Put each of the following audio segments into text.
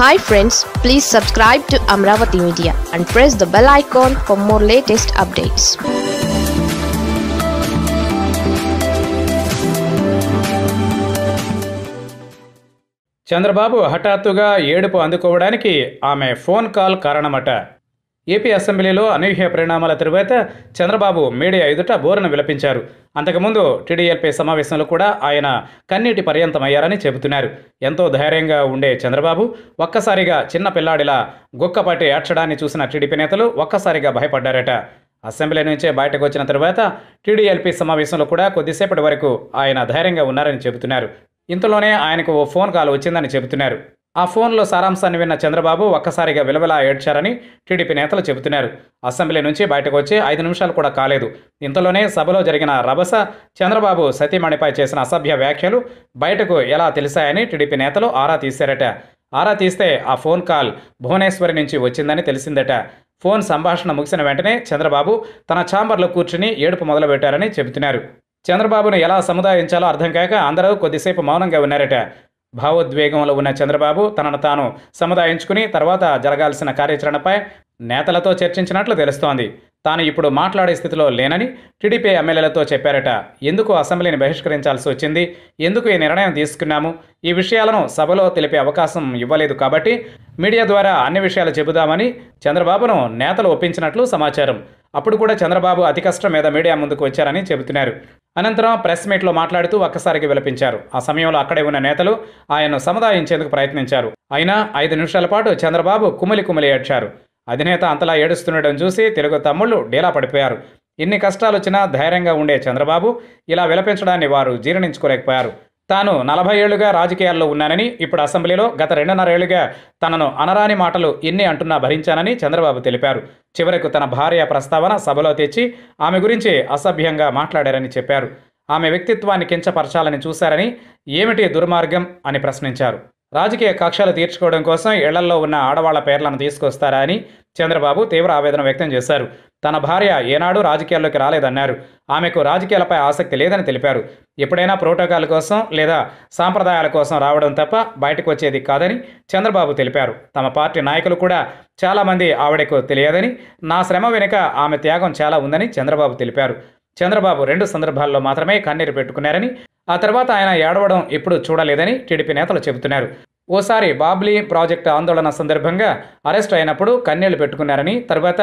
hi friends please subscribe to Amaravati media and press the bell icon for more latest updates Chandrababu హఠాత్తుగా ఏడుపు అందుకోవడానికి ఆమె phone call కారణమట AP అసెంబ్లీలో అనూహ్య పరిణామాల తరువాత చంద్రబాబు మీడియా ఎదుట బోరను విలపించారు అంతకుముందు టీడీఎల్పీ సమావేశంలో కూడా ఆయన కన్నీటి పర్యంతమయ్యారని చెబుతున్నారు ఎంతో ధైర్యంగా ఉండే చంద్రబాబు ఒక్కసారిగా చిన్న పిల్లాడిలా గుక్కపాటి ఏడ్చడాన్ని చూసిన టీడీపీ నేతలు ఒక్కసారిగా భయపడ్డారట అసెంబ్లీ నుంచే బయటకు వచ్చిన తర్వాత టీడీఎల్పీ సమావేశంలో కూడా కొద్దిసేపటి వరకు ఆయన ధైర్యంగా ఉన్నారని చెబుతున్నారు ఇంతలోనే ఆయనకు ఓ ఫోన్ కాల్ వచ్చిందని చెబుతున్నారు ఆ ఫోన్లో సారాంశాన్ని విన్న చంద్రబాబు ఒక్కసారిగా విలవిలా ఏడ్చారని టీడీపీ నేతలు చెబుతున్నారు అసెంబ్లీ నుంచి బయటకు వచ్చి ఐదు నిమిషాలు కూడా కాలేదు ఇంతలోనే సభలో జరిగిన రభస చంద్రబాబు సతీమణిపై చేసిన అసభ్య వ్యాఖ్యలు బయటకు ఎలా తెలిసాయని టీడీపీ నేతలు ఆరా తీశారట ఆరా తీస్తే ఆ ఫోన్ కాల్ భువనేశ్వరి నుంచి వచ్చిందని తెలిసిందట ఫోన్ సంభాషణ ముగిసిన వెంటనే చంద్రబాబు తన ఛాంబర్లో కూర్చుని ఏడుపు మొదలుపెట్టారని చెబుతున్నారు చంద్రబాబును ఎలా సముదాయించాలో అర్థం కాక అందరూ కొద్దిసేపు మౌనంగా ఉన్నారట భావోద్వేగంలో ఉన్న చంద్రబాబు తనను తాను సముదాయించుకుని తర్వాత జరగాల్సిన కార్యాచరణపై నేతలతో చర్చించినట్లు తెలుస్తోంది తాను ఇప్పుడు మాట్లాడే స్థితిలో లేనని టీడీపీ ఎమ్మెల్యేలతో చెప్పారట ఎందుకు అసెంబ్లీని బహిష్కరించాల్సి వచ్చింది ఎందుకు ఈ నిర్ణయం తీసుకున్నాము ఈ విషయాలను సభలో తెలిపే అవకాశం ఇవ్వలేదు కాబట్టి మీడియా ద్వారా అన్ని విషయాలు చెబుదామని చంద్రబాబును నేతలు ఒప్పించినట్లు సమాచారం అప్పుడు కూడా చంద్రబాబు అతి కష్టం మీద మీడియా ముందుకు వచ్చారని చెబుతున్నారు అనంతరం ప్రెస్ మీట్లో మాట్లాడుతూ ఒక్కసారికి విలపించారు ఆ సమయంలో అక్కడే ఉన్న నేతలు ఆయన్ను సముదాయించేందుకు ప్రయత్నించారు అయినా ఐదు నిమిషాల పాటు చంద్రబాబు కుమిలి కుమిలి ఏడ్చారు అధినేత అంతలా ఏడుస్తుండడం చూసి తెలుగు తమ్ముళ్ళు డీలా పడిపోయారు ఇన్ని వచ్చినా ధైర్యంగా ఉండే చంద్రబాబు ఇలా విలపించడాన్ని వారు జీర్ణించుకోలేకపోయారు తాను నలభై ఏళ్లుగా రాజకీయాల్లో ఉన్నానని ఇప్పుడు అసెంబ్లీలో గత రెండున్నరేళ్లుగా తనను అనరాని మాటలు ఎన్ని అంటున్నా భరించానని చంద్రబాబు తెలిపారు చివరకు తన భార్య ప్రస్తావన సభలో తెచ్చి ఆమె గురించి అసభ్యంగా మాట్లాడారని చెప్పారు ఆమె వ్యక్తిత్వాన్ని కించపరచాలని చూశారని ఏమిటి దుర్మార్గం అని ప్రశ్నించారు రాజకీయ కక్షలు తీర్చుకోవడం కోసం ఇళ్లల్లో ఉన్న ఆడవాళ్ల పేర్లను తీసుకొస్తారా అని చంద్రబాబు తీవ్ర ఆవేదన వ్యక్తం చేశారు తన భార్య ఏనాడు రాజకీయాల్లోకి రాలేదన్నారు ఆమెకు రాజకీయాలపై ఆసక్తి లేదని తెలిపారు ఎప్పుడైనా ప్రోటోకాల్ కోసం లేదా సాంప్రదాయాల కోసం రావడం తప్ప బయటకు వచ్చేది కాదని చంద్రబాబు తెలిపారు తమ పార్టీ నాయకులు కూడా చాలామంది ఆవిడకు తెలియదని నా శ్రమ వెనుక ఆమె త్యాగం చాలా ఉందని చంద్రబాబు తెలిపారు చంద్రబాబు రెండు సందర్భాల్లో మాత్రమే కన్నీరు పెట్టుకున్నారని ఆ తర్వాత ఆయన ఏడవడం ఎప్పుడూ చూడలేదని టీడీపీ నేతలు చెబుతున్నారు ఓసారి బాబ్లీ ప్రాజెక్టు ఆందోళన సందర్భంగా అరెస్ట్ అయినప్పుడు కన్నీళ్లు పెట్టుకున్నారని తర్వాత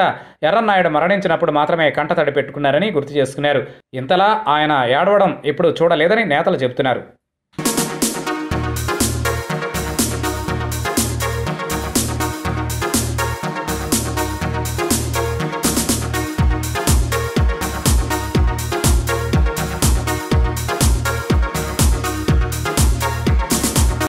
ఎర్రన్నాయుడు మరణించినప్పుడు మాత్రమే కంటతడి పెట్టుకున్నారని గుర్తు చేసుకున్నారు ఇంతలా ఆయన ఏడవడం ఎప్పుడు చూడలేదని నేతలు చెబుతున్నారు